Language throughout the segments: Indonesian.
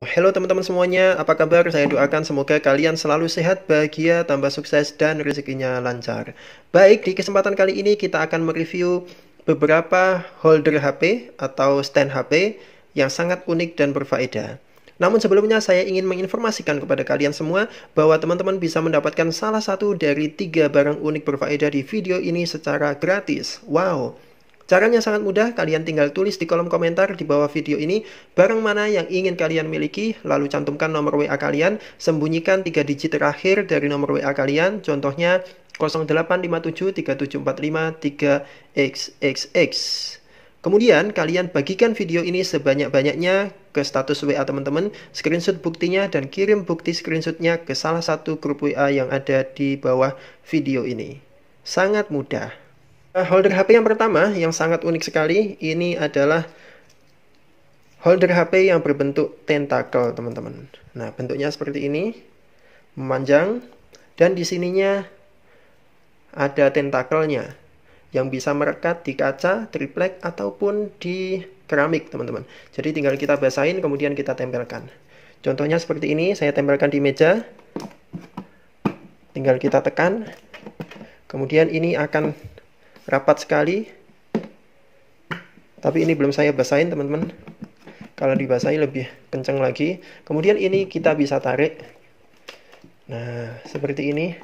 Halo teman-teman semuanya, apa kabar? Saya doakan semoga kalian selalu sehat, bahagia, tambah sukses, dan rezekinya lancar. Baik, di kesempatan kali ini kita akan mereview beberapa holder HP atau stand HP yang sangat unik dan berfaedah. Namun sebelumnya saya ingin menginformasikan kepada kalian semua bahwa teman-teman bisa mendapatkan salah satu dari tiga barang unik berfaedah di video ini secara gratis. Wow! Caranya sangat mudah, kalian tinggal tulis di kolom komentar di bawah video ini barang mana yang ingin kalian miliki, lalu cantumkan nomor WA kalian, sembunyikan 3 digit terakhir dari nomor WA kalian, contohnya 3745 3xxx. Kemudian kalian bagikan video ini sebanyak-banyaknya ke status WA teman-teman, screenshot buktinya dan kirim bukti screenshotnya ke salah satu grup WA yang ada di bawah video ini. Sangat mudah. Eh, holder HP yang pertama yang sangat unik sekali ini adalah holder HP yang berbentuk tentakel, teman-teman. Nah, bentuknya seperti ini, memanjang, dan di sininya ada tentakelnya yang bisa merekat di kaca, triplek, ataupun di keramik, teman-teman. Jadi tinggal kita basahin, kemudian kita tempelkan. Contohnya seperti ini, saya tempelkan di meja. Tinggal kita tekan. Kemudian ini akan rapat sekali. Tapi ini belum saya basahin teman-teman. Kalau dibasahi lebih kencang lagi. Kemudian ini kita bisa tarik. Nah, seperti ini.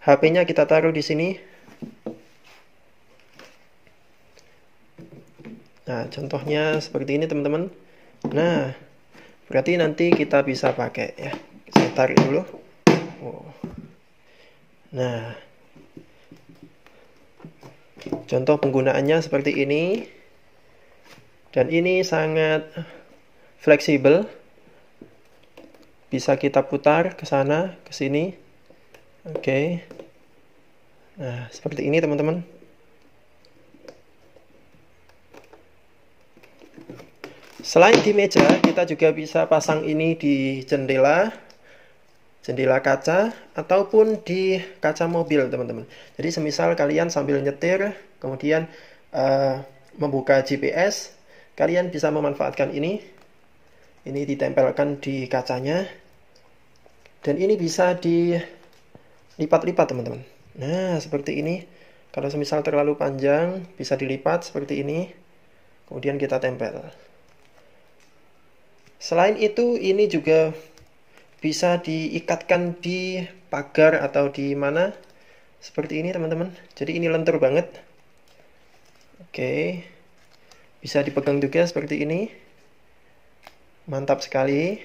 HP-nya kita taruh di sini. Nah, contohnya seperti ini teman-teman. Nah, berarti nanti kita bisa pakai ya. Saya tarik dulu. Nah, Contoh penggunaannya seperti ini. Dan ini sangat fleksibel. Bisa kita putar ke sana, ke sini. Oke. Okay. Nah, seperti ini teman-teman. Selain di meja, kita juga bisa pasang ini di jendela jendela kaca ataupun di kaca mobil teman-teman. Jadi semisal kalian sambil nyetir kemudian uh, membuka GPS, kalian bisa memanfaatkan ini. Ini ditempelkan di kacanya dan ini bisa dilipat-lipat teman-teman. Nah seperti ini. Kalau semisal terlalu panjang bisa dilipat seperti ini. Kemudian kita tempel. Selain itu ini juga bisa diikatkan di pagar atau di mana seperti ini teman-teman jadi ini lentur banget oke bisa dipegang juga seperti ini mantap sekali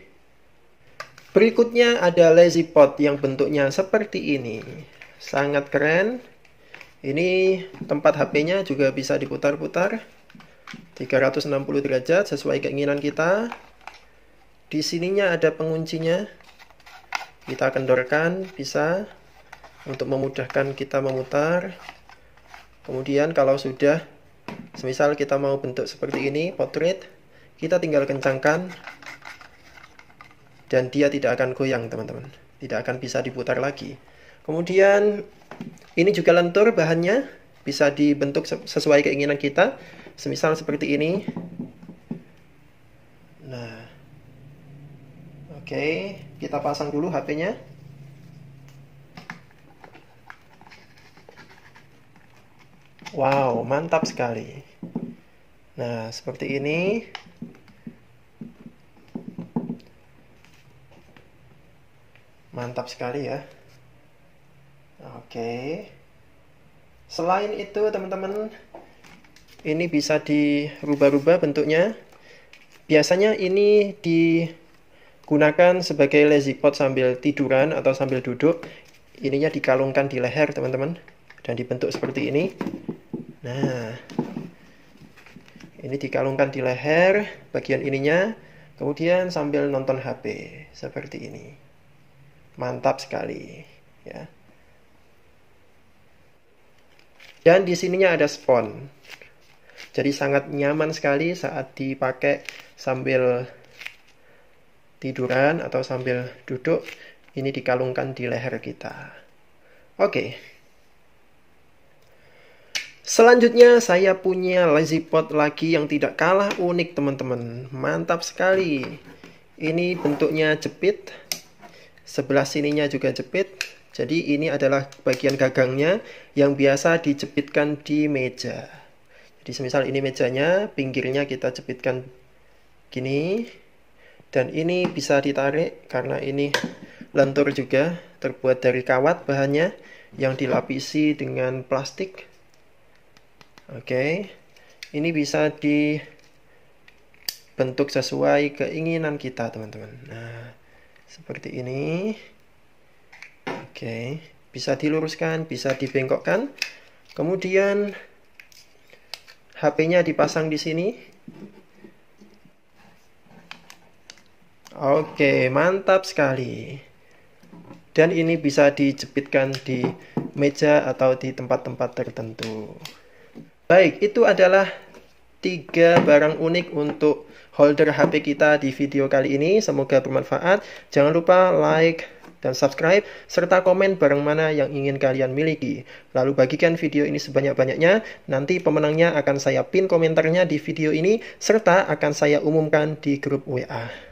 berikutnya ada lazy pot yang bentuknya seperti ini sangat keren ini tempat HP-nya juga bisa diputar-putar 360 derajat sesuai keinginan kita di sininya ada penguncinya kita kendorkan bisa untuk memudahkan kita memutar kemudian kalau sudah semisal kita mau bentuk seperti ini potret kita tinggal kencangkan dan dia tidak akan goyang teman-teman tidak akan bisa diputar lagi kemudian ini juga lentur bahannya bisa dibentuk sesuai keinginan kita semisal seperti ini nah oke okay. Kita pasang dulu HP-nya. Wow, mantap sekali. Nah, seperti ini. Mantap sekali ya. Oke. Selain itu, teman-teman, ini bisa dirubah-rubah bentuknya. Biasanya ini di gunakan sebagai lazy pot sambil tiduran atau sambil duduk ininya dikalungkan di leher teman-teman dan dibentuk seperti ini nah ini dikalungkan di leher bagian ininya kemudian sambil nonton HP seperti ini mantap sekali ya dan di sininya ada spons jadi sangat nyaman sekali saat dipakai sambil tiduran atau sambil duduk, ini dikalungkan di leher kita. Oke. Selanjutnya saya punya lazy pot lagi yang tidak kalah unik teman-teman. Mantap sekali. Ini bentuknya jepit. Sebelah sininya juga jepit. Jadi ini adalah bagian gagangnya yang biasa dijepitkan di meja. Jadi semisal ini mejanya, pinggirnya kita jepitkan gini dan ini bisa ditarik karena ini lentur juga terbuat dari kawat bahannya yang dilapisi dengan plastik oke okay. ini bisa dibentuk sesuai keinginan kita teman-teman nah seperti ini oke okay. bisa diluruskan bisa dibengkokkan kemudian HP-nya dipasang di sini Oke, mantap sekali. Dan ini bisa dijepitkan di meja atau di tempat-tempat tertentu. Baik, itu adalah tiga barang unik untuk holder HP kita di video kali ini. Semoga bermanfaat. Jangan lupa like dan subscribe, serta komen barang mana yang ingin kalian miliki. Lalu bagikan video ini sebanyak-banyaknya, nanti pemenangnya akan saya pin komentarnya di video ini, serta akan saya umumkan di grup WA.